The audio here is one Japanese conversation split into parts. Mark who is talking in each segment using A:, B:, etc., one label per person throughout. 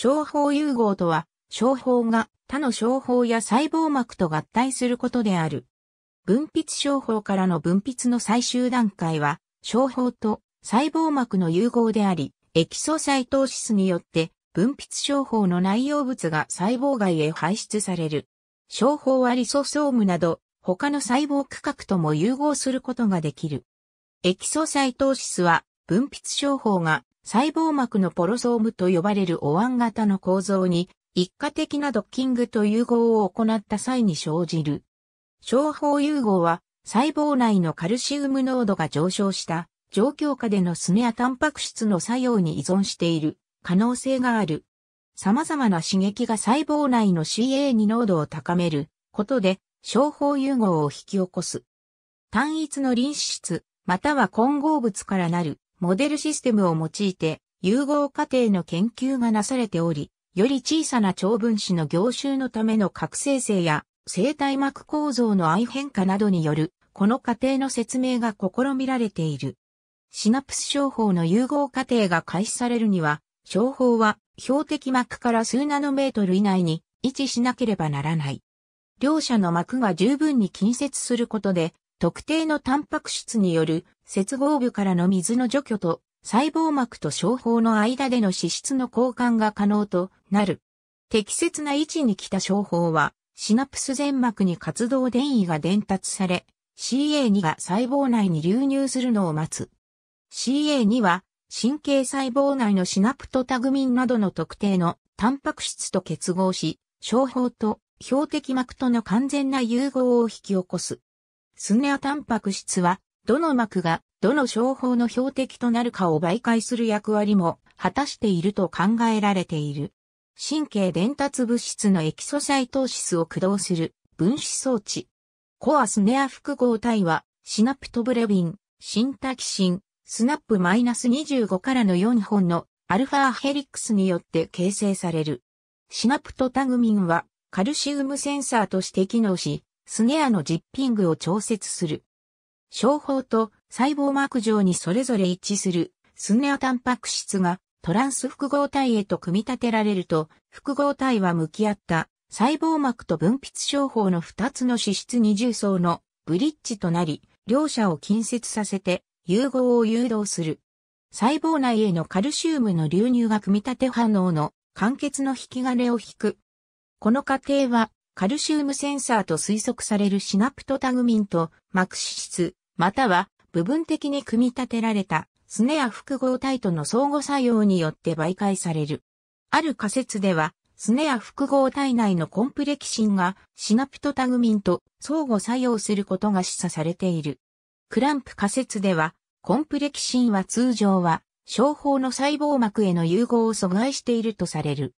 A: 商法融合とは、商法が他の商法や細胞膜と合体することである。分泌商法からの分泌の最終段階は、商法と細胞膜の融合であり、エキソサイトーシスによって分泌商法の内容物が細胞外へ排出される。商法はリソソームなど他の細胞区画とも融合することができる。エキソサイトーシスは分泌商法が細胞膜のポロソームと呼ばれるお椀型の構造に、一過的なドッキングと融合を行った際に生じる。商法融合は、細胞内のカルシウム濃度が上昇した状況下でのスネアタンパク質の作用に依存している可能性がある。様々な刺激が細胞内の CA2 濃度を高めることで、商法融合を引き起こす。単一の臨脂質、または混合物からなるモデルシステムを用いて融合過程の研究がなされており、より小さな長分子の凝集のための核生成や生体膜構造の相変化などによる、この過程の説明が試みられている。シナプス商法の融合過程が開始されるには、商法は標的膜から数ナノメートル以内に位置しなければならない。両者の膜が十分に近接することで、特定のタンパク質による接合部からの水の除去と細胞膜と消耗の間での脂質の交換が可能となる。適切な位置に来た消耗はシナプス全膜に活動電位が伝達され CA2 が細胞内に流入するのを待つ。CA2 は神経細胞内のシナプトタグミンなどの特定のタンパク質と結合し、消耗と標的膜との完全な融合を引き起こす。スネアタンパク質は、どの膜が、どの商法の標的となるかを媒介する役割も果たしていると考えられている。神経伝達物質のエキソサイトーシスを駆動する分子装置。コアスネア複合体は、シナプトブレビン、シンタキシン、スナップ -25 からの4本のアルファヘリックスによって形成される。シナプトタグミンはカルシウムセンサーとして機能し、スネアのジッピングを調節する。商法と細胞膜上にそれぞれ一致するスネアタンパク質がトランス複合体へと組み立てられると、複合体は向き合った細胞膜と分泌商法の2つの脂質二重層のブリッジとなり、両者を近接させて融合を誘導する。細胞内へのカルシウムの流入が組み立て反応の完結の引き金を引く。この過程はカルシウムセンサーと推測されるシナプトタグミンと膜脂質、または部分的に組み立てられたスネア複合体との相互作用によって媒介される。ある仮説では、スネア複合体内のコンプレキシンがシナプトタグミンと相互作用することが示唆されている。クランプ仮説では、コンプレキシンは通常は、小胞の細胞膜への融合を阻害しているとされる。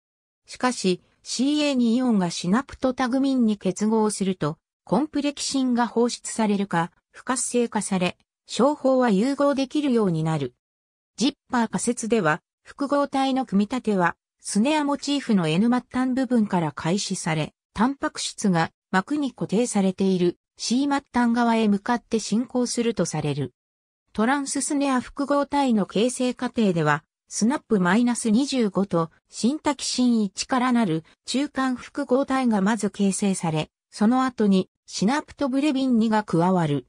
A: しかし、CA2 イオンがシナプトタグミンに結合すると、コンプレキシンが放出されるか、不活性化され、商法は融合できるようになる。ジッパー仮説では、複合体の組み立ては、スネアモチーフの N 末端部分から開始され、タンパク質が膜に固定されている C 末端側へ向かって進行するとされる。トランススネア複合体の形成過程では、スナップ -25 と新滝新1からなる中間複合体がまず形成され、その後にシナプトブレビン2が加わる。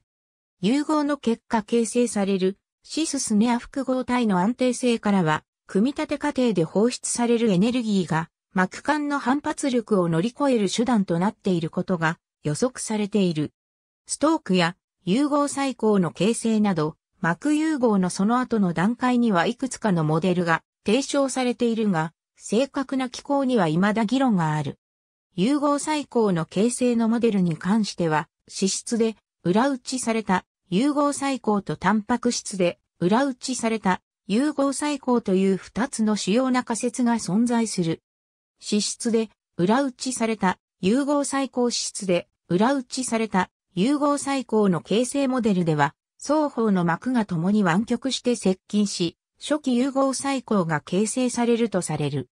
A: 融合の結果形成されるシススネア複合体の安定性からは、組み立て過程で放出されるエネルギーが膜間の反発力を乗り越える手段となっていることが予測されている。ストークや融合細胞の形成など、膜融合のその後の段階にはいくつかのモデルが提唱されているが、正確な機構には未だ議論がある。融合細胞の形成のモデルに関しては、脂質で裏打ちされた融合細胞とタンパク質で裏打ちされた融合細胞という二つの主要な仮説が存在する。脂質で裏打ちされた融合細胞脂質で裏打ちされた融合細胞の形成モデルでは双方の膜が共に湾曲して接近し、初期融合細胞が形成されるとされる。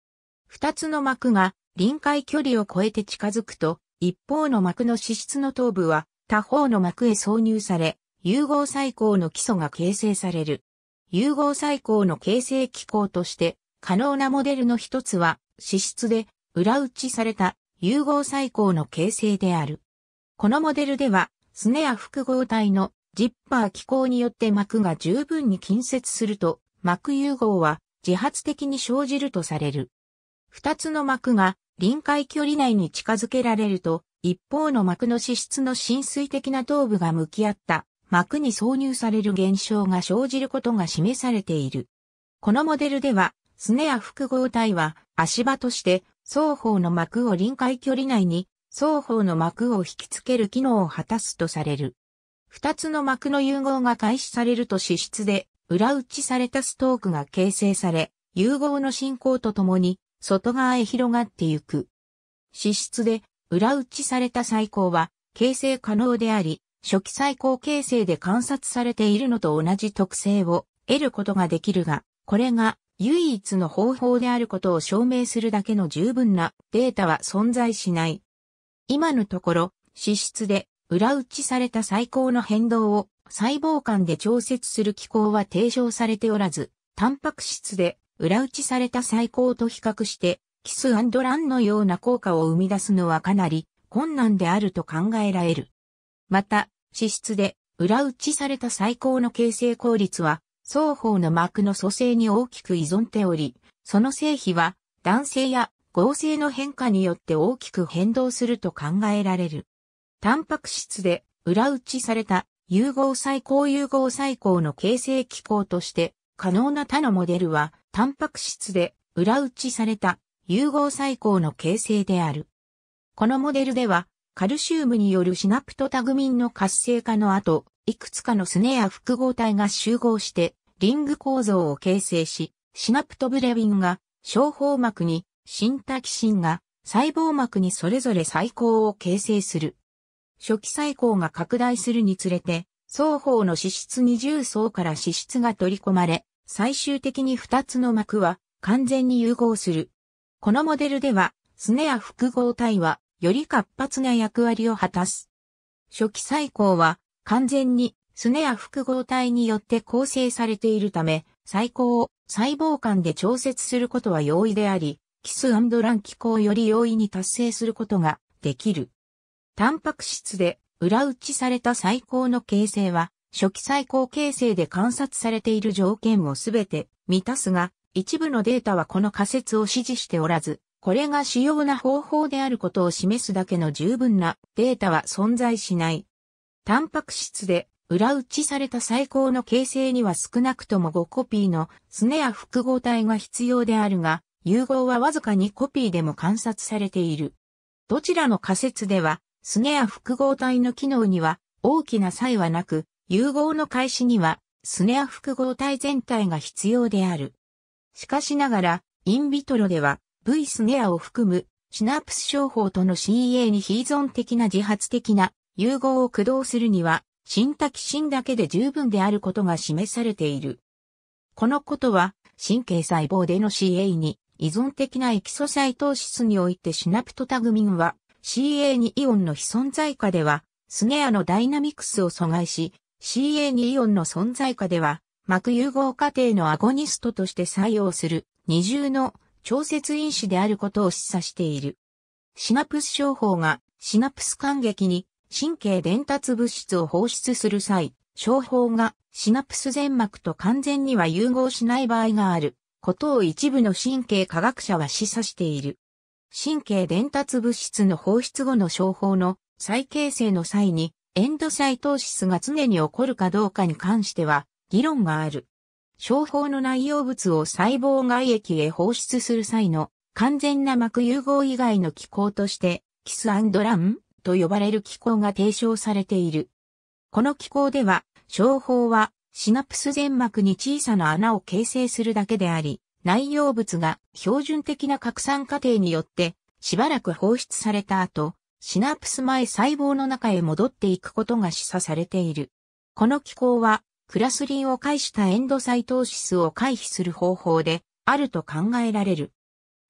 A: 二つの膜が臨界距離を超えて近づくと、一方の膜の脂質の頭部は他方の膜へ挿入され、融合細胞の基礎が形成される。融合細胞の形成機構として可能なモデルの一つは脂質で裏打ちされた融合細胞の形成である。このモデルでは、スネア複合体のジッパー機構によって膜が十分に近接すると、膜融合は自発的に生じるとされる。二つの膜が臨界距離内に近づけられると、一方の膜の脂質の浸水的な頭部が向き合った膜に挿入される現象が生じることが示されている。このモデルでは、スネア複合体は足場として双方の膜を臨界距離内に双方の膜を引き付ける機能を果たすとされる。二つの膜の融合が開始されると脂質で裏打ちされたストークが形成され、融合の進行とともに外側へ広がってゆく。脂質で裏打ちされた細胞は形成可能であり、初期細胞形成で観察されているのと同じ特性を得ることができるが、これが唯一の方法であることを証明するだけの十分なデータは存在しない。今のところ、脂質で裏打ちされた最高の変動を細胞間で調節する機構は提唱されておらず、タンパク質で裏打ちされた最高と比較して、キスランのような効果を生み出すのはかなり困難であると考えられる。また、脂質で裏打ちされた最高の形成効率は、双方の膜の組成に大きく依存ており、その成否は男性や合成の変化によって大きく変動すると考えられる。タンパク質で裏打ちされた融合細胞融合細胞の形成機構として可能な他のモデルはタンパク質で裏打ちされた融合細胞の形成である。このモデルではカルシウムによるシナプトタグミンの活性化の後、いくつかのスネや複合体が集合してリング構造を形成し、シナプトブレビンが小胞膜にシンタキシンが細胞膜にそれぞれ細胞を形成する。初期細胞が拡大するにつれて、双方の脂質二重層から脂質が取り込まれ、最終的に二つの膜は完全に融合する。このモデルでは、スネア複合体はより活発な役割を果たす。初期細胞は完全にスネア複合体によって構成されているため、細胞を細胞間で調節することは容易であり、キスラン機構より容易に達成することができる。タンパク質で裏打ちされた最高の形成は、初期最高形成で観察されている条件をすべて満たすが、一部のデータはこの仮説を支持しておらず、これが主要な方法であることを示すだけの十分なデータは存在しない。タンパク質で裏打ちされた最高の形成には少なくとも5コピーのスネア複合体が必要であるが、融合はわずかにコピーでも観察されている。どちらの仮説ではスネア複合体の機能には大きな差異はなく、融合の開始にはスネア複合体全体が必要である。しかしながら、インビトロでは V スネアを含むシナプス商法との CA に非依存的な自発的な融合を駆動するには、新多寄進だけで十分であることが示されている。このことは、神経細胞での CA に依存的なエキソサイトーシスにおいてシナプトタグミンは CA2 イオンの非存在下では、スネアのダイナミクスを阻害し、CA2 イオンの存在下では、膜融合過程のアゴニストとして採用する二重の調節因子であることを示唆している。シナプス症法がシナプス感激に神経伝達物質を放出する際、症法がシナプス全膜と完全には融合しない場合があることを一部の神経科学者は示唆している。神経伝達物質の放出後の症法の再形成の際にエンドサイトーシスが常に起こるかどうかに関しては議論がある。症法の内容物を細胞外液へ放出する際の完全な膜融合以外の機構としてキスランと呼ばれる機構が提唱されている。この機構では、症法はシナプス全膜に小さな穴を形成するだけであり、内容物が標準的な拡散過程によってしばらく放出された後、シナプス前細胞の中へ戻っていくことが示唆されている。この機構は、クラスリンを介したエンドサイトーシスを回避する方法であると考えられる。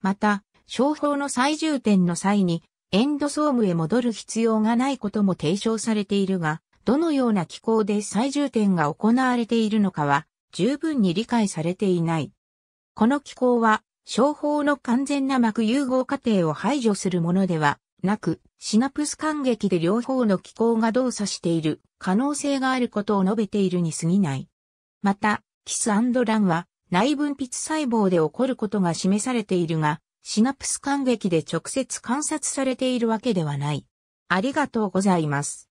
A: また、商法の再重点の際に、エンドソームへ戻る必要がないことも提唱されているが、どのような機構で再重点が行われているのかは、十分に理解されていない。この機構は、商法の完全な膜融合過程を排除するものではなく、シナプス間激で両方の機構が動作している可能性があることを述べているに過ぎない。また、キスランは内分泌細胞で起こることが示されているが、シナプス間激で直接観察されているわけではない。ありがとうございます。